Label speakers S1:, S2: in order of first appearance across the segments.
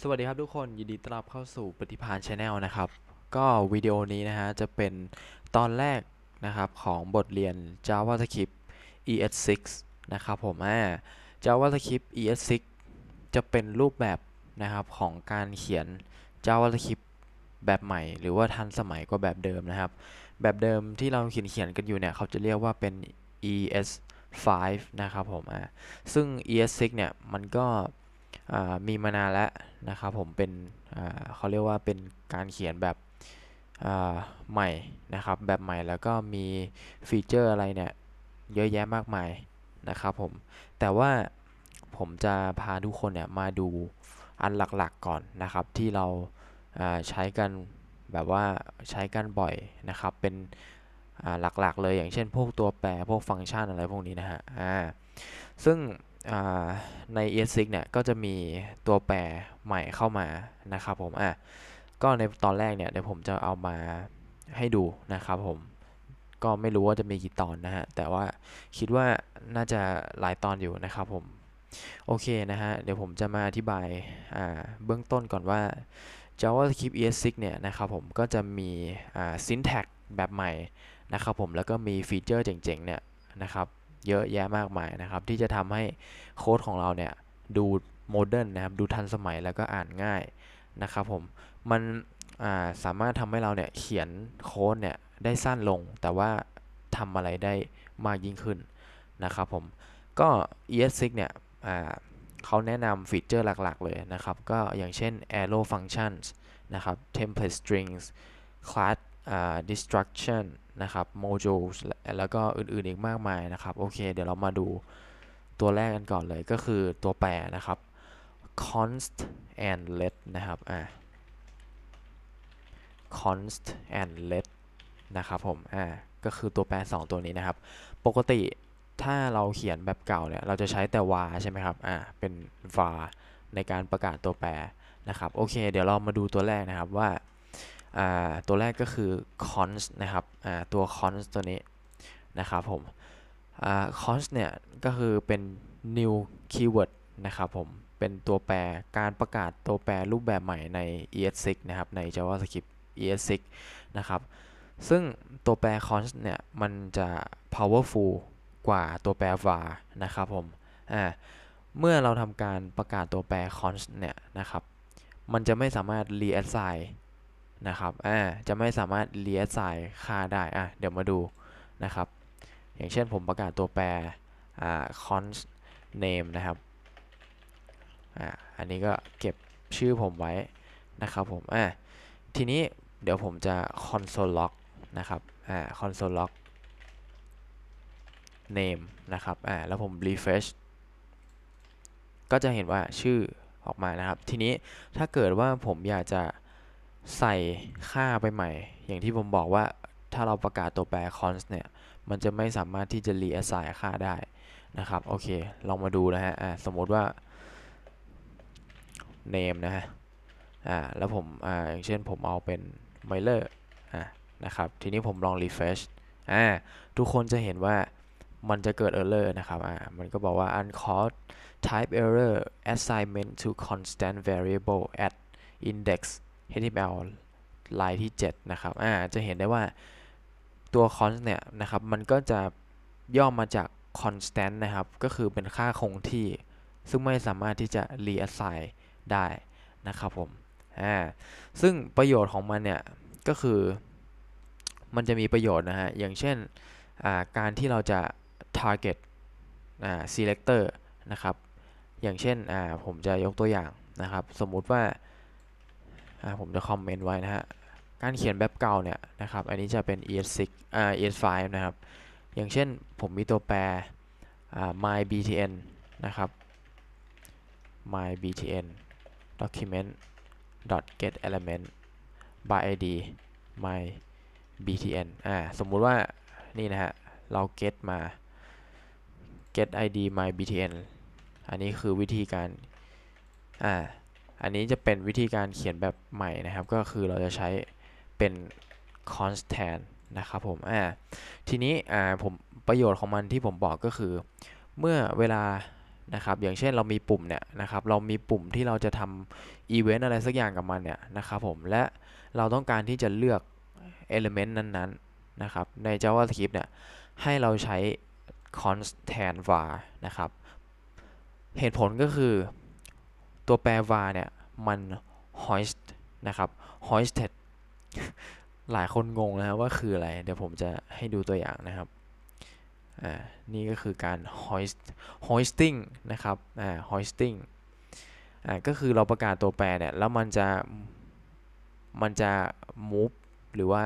S1: สวัสดีครับทุกคน ยินดีต้อนรับเข้าสู่ปฏิพานชาแนลนะครับก็วิดีโอนี้นะฮะจะเป็นตอนแรกนะครับของบทเรียน JavaScript ES6 นะครับผมอ่า JavaScript ES6 จะเป็นรูปแบบนะครับของการเขียน JavaScript แบบใหม่ หรือว่าทันสมัยกว่าแบบเดิมนะครับ แบบเดิมที่เราเขียนเขียนกันอยู่เนี่ยเขาจะเรียกว่าเป็น ES5 นะครับผมอ่าซึ่ง ES6 เนี่ยมันก็มีมานานแล้วนะครับผมเป็นเขาเรียกว่าเป็นการเขียนแบบใหม่นะครับแบบใหม่แล้วก็มีฟีเจอร์อะไรเนี่ยเยอะแยะมากมายนะครับ ผม แต่ว่าผมจะพาทุกคนเนี่ยมาดูอันหลักๆก่อน นะครับ ที่เราใช้กัน แบบว่าใช้กันบ่อยนะครับ เป็นหลักๆเลยอย่างเช่น พวกตัวแปรพวกฟังก์ชันอะไรพวกนี้นะฮะซึ่งใน ES6 เนี่ยก็จะมีตัวแปรใหม่เข้ามานะครับผมอ่ะก็ในตอนแรกเนี่ยเดี๋ยวผมจะเอามาให้ดูนะครับผมก็ไม่รู้ว่าจะมีกี่ตอนนะฮะแต่ว่าคิดว่าน่าจะหลายตอนอยู่นะครับผม โอเค นะฮะเดี๋ยวผมจะมาอธิบายเบื้องต้นก่อนว่า JavaScript ES6 เนี่ยนะครับผมก็จะมี syntax แบบใหม่นะครับผมแล้วก็มีฟีเจอร์เจ๋งๆ เนี่ยนะครับเยอะแยะมากมายนะครับที่จะทำให้โค้ดของเราเนี่ย ดูโมเดิร์นนะครับ ดูทันสมัยแล้วก็อ่านง่ายนะครับผม มันสามารถทำให้เราเนี่ย เขียนโค้ดเนี่ย ได้สั้นลงแต่ว่าทำอะไรได้มากยิ่งขึ้นนะครับผม ก็ ES6 เนี่ยเขาแนะนำฟีเจอร์หลักๆเลยนะครับ ก็อย่างเช่น arrow functions นะครับ template strings class destruction นะครับโมจูลแล้วก็อื่นๆอีกมากมายนะครับโอเคเดี๋ยวเรามาดูตัวแรกกันก่อนเลยก็คือตัวแปรนะครับ const and let นะครับอ่า const and let นะครับ ผมอ่าก็คือตัวแปร 2 ตัวนี้นะครับ ปกติถ้าเราเขียนแบบเก่าเนี่ยเราจะใช้แต่ var ใช่ไหมครับอ่าเป็น var ในการประกาศตัวแปรนะครับโอเคเดี๋ยวเรามาดูตัวแรกนะครับว่าตัวแรกก็คือ const นะครับตัว const ตัวนี้นะครับผม const เนี่ย ก็คือเป็น new keyword นะครับผม เป็นตัวแปรการประกาศตัวแปรรูปแบบใหม่ใน ES6 นะครับใน JavaScript ES6 นะครับ ซึ่งตัวแปร const เนี่ย มันจะ powerful กว่าตัวแปร var นะครับผมเมื่อเราทำการประกาศตัวแปร const เนี่ยนะครับมันจะไม่สามารถ reassign นะครับ อ่า จะไม่สามารถเลียสายค่าได้ อ่ะเดี๋ยวมาดูนะครับ อย่างเช่นผมประกาศตัวแปร อ่า const name นะครับ อ่า อันนี้ก็เก็บชื่อผมไว้นะครับผม อ่าทีนี้เดี๋ยวผมจะ console log นะครับ อ่า console log name นะครับ อ่า แล้วผม refresh ก็จะเห็นว่าชื่อออกมานะครับ ทีนี้ถ้าเกิดว่าผมอยากจะใส่ค่าไปใหม่ อย่างที่ผมบอกว่าถ้าเราประกาศตัวแปร const เนี่ย มันจะไม่สามารถที่จะ reassign ค่าได้ นะครับ โอเค ลองมาดูนะฮะสมมติว่า name นะฮะอ่าแล้วผมอ่าอย่างเช่นผมเอาเป็น m i l e r อ่านะครับ ทีนี้ผมลอง refresh อ่าทุกคนจะเห็นว่ามันจะเกิด error นะครับอ่ามันก็บอกว่า uncalled type error assignment to constant variable at index HTML ลายที่7นะครับ อ่า จะเห็นได้ว่าตัว const เนี่ยนะครับ มันก็จะย่อมาจาก constant นะครับ ก็คือเป็นค่าคงที่ซึ่งไม่สามารถที่จะ reassign ได้นะครับผม อ่า ซึ่งประโยชน์ของมันเนี่ยก็คือมันจะมีประโยชน์นะฮะ อย่างเช่น อ่า การที่เราจะ target อ่า selector นะครับ อย่างเช่น อ่า ผมจะยกตัวอย่างนะครับ สมมุติว่าผมจะคอมเมนต์ไว้นะฮะ การเขียนแบบเก่าเนี่ยนะครับ อันนี้จะเป็น es6 อ่า es5 นะครับ อย่างเช่นผมมีตัวแปรอ่า my btn นะครับ my btn document dot get element by id my btn อ่าสมมุติว่า นี่นะฮะเรา get มา get id my btn อันนี้คือวิธีการอ่าอันนี้จะเป็นวิธีการเขียนแบบใหม่นะครับ ก็คือเราจะใช้เป็น constant นะครับผมอ่าทีนี้อ่าผมประโยชน์ของมันที่ผมบอกก็คือ เมื่อเวลานะครับอย่างเช่นเรามีปุ่มเนี่ยนะครับเรามีปุ่มที่เราจะทำอีเวนต์อะไรสักอย่างกับมันเนี่ยนะครับผมและเราต้องการที่จะเลือก Element นั้น ๆ นะครับ ใน JavaScript เนี่ยให้เราใช้ const var นะครับ เหตุผลก็คือตัวแปร var เนี่ย มัน hoist นะครับ hoisted หลายคนงงนะว่าคืออะไร เดี๋ยวผมจะให้ดูตัวอย่างนะครับ อ่า นี่ก็คือการ hoist hoisting นะครับ อ่า hoisting อ่าก็คือเราประกาศตัวแปรเนี่ย แล้วมันจะ มันจะ move หรือว่า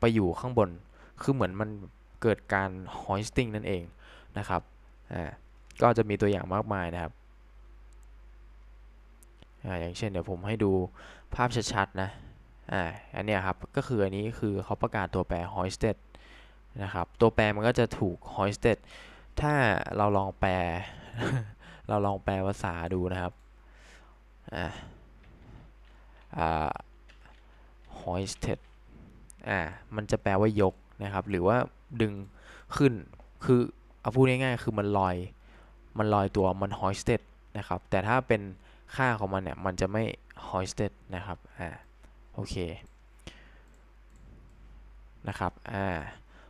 S1: ไปอยู่ข้างบนคือเหมือนมันเกิดการ hoisting นั่นเองนะครับ อ่า ก็จะมีตัวอย่างมากมายนะครับอ่าอย่างเช่นเดี๋ยว ผมให้ดูภาพชัดๆ นะอ่าอันเนี้ยครับก็คืออันนี้ คือเขาประกาศตัวแปร hoisted นะครับ ตัวแปรมันก็จะถูก hoisted ถ้าเราลอง แปลเราลองแปลภาษาดูนะครับอ่าอ่า hoisted อ่ามันจะแปลว่ายกนะครับ หรือว่าดึงขึ้นคือเอาพูดง่ายๆคือมันลอยมันลอยตัวมัน hoisted นะครับแต่ถ้าเป็นค่าของมันเนี่ยมันจะไม่ hoisted นะครับ อ่า โอเค นะครับ อ่า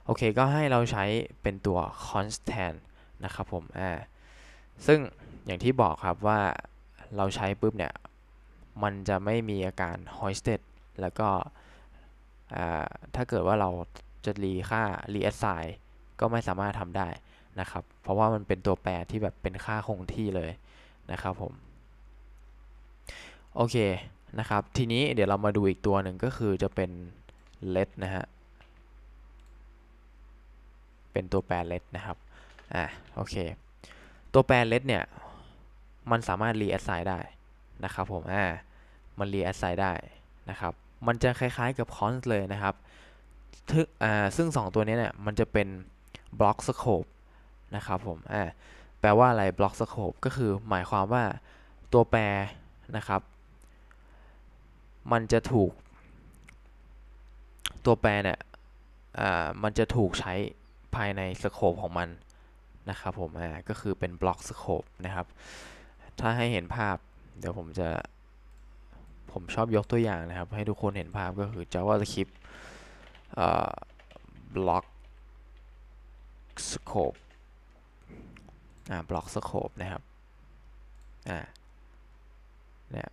S1: โอเคก็ให้เราใช้เป็นตัว constant นะครับผม อ่า ซึ่งอย่างที่บอกครับว่าเราใช้ปุ๊บเนี่ย มันจะไม่มีอาการ hoisted แล้วก็ถ้าเกิดว่าเราจะรีค่า reassign ก็ไม่สามารถทำได้นะครับ เพราะว่ามันเป็นตัวแปรที่แบบเป็นค่าคงที่เลยนะครับผมโอเคนะครับ ทีนี้เดี๋ยวเรามาดูอีกตัวหนึ่งก็คือจะเป็นเลดนะฮะ เป็นตัวแปรเลดนะครับอ่าโอเคตัวแปรเลดเนี่ย มันสามารถีแอสไซน์ได้นะครับ ผมอ่ามันีแอสไซน์ได้นะครับ มันจะคล้ายๆ กับคอนส์เลยนะครับทึ่อ่าซึ่ง 2 ตัวนี้เนี่ยมันจะเป็นบล็อกสโคปนะครับผมอ่าแปลว่าอะไรบล็อกสโคปก็คือหมายความว่าตัวแปรนะครับมันจะถูกตัวแปรเนี่ยมันจะถูกใช้ภายในสโคปของมัน นะครับผม อ่า ก็คือเป็นบล็อกสโคปนะครับ ถ้าให้เห็นภาพ เดี๋ยวผมจะ ผมชอบยกตัวอย่างนะครับ ให้ทุกคนเห็นภาพก็คือ JavaScript บล็อกสโคป อ่า บล็อกสโคปนะครับ อ่า เนี่ย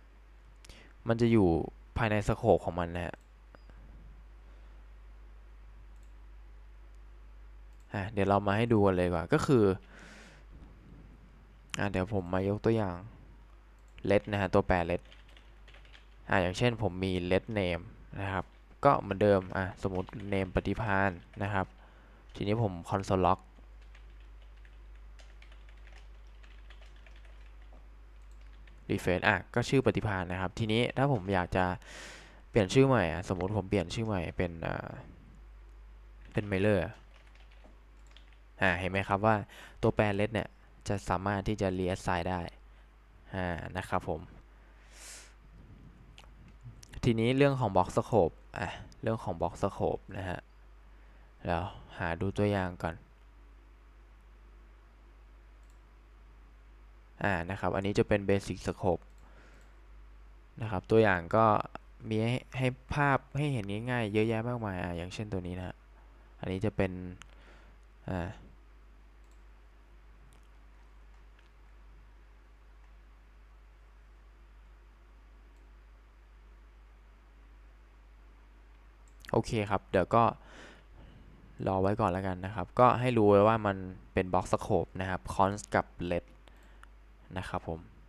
S1: มันจะอยู่ภายในสโคปของมันนะฮะเดี๋ยวเรามาให้ดูกันเลยก่าก็คืออ่เดี๋ยวผมมายกตัวอย่างเลตนะฮะตัวแปรเลตอ่อย่างเช่นผมมีเลตเนมนะครับ ก็เหมือนเดิมอ่สมมติเนมปฏิพาน นะครับ ทีนี้ผมคอนโซลล็อกรีเฟซอ่ะ ก็ชื่อปฏิพานนะครับ ทีนี้ถ้าผมอยากจะเปลี่ยนชื่อใหม่ สมมติผมเปลี่ยนชื่อใหม่เป็นเป็นเมเลอร์ อ่า เห็นไหมครับว่าตัวแปรเลสเนี่ย จะสามารถที่จะเรียสไซด์ได้ อ่า นะครับผม ทีนี้เรื่องของบล็อกสโคปอ่ะ เรื่องของบล็อกสโคปนะฮะแล้วหาดูตัวอย่างก่อนอ่า นะครับ อันนี้จะเป็นเบสิกสโคปนะครับ ตัวอย่างก็มีให้ให้ภาพให้เห็นง่ายๆเยอะแยะมากมายอ่าอย่างเช่นตัวนี้นะ อันนี้จะเป็นอ่าโอเคครับ เดี๋ยวก็ รอไว้ก่อนแล้วกันนะครับ ก็ให้รู้ไว้ว่ามันเป็นบล็อกสโคปนะครับ คอนส์กับเลดนะครับผม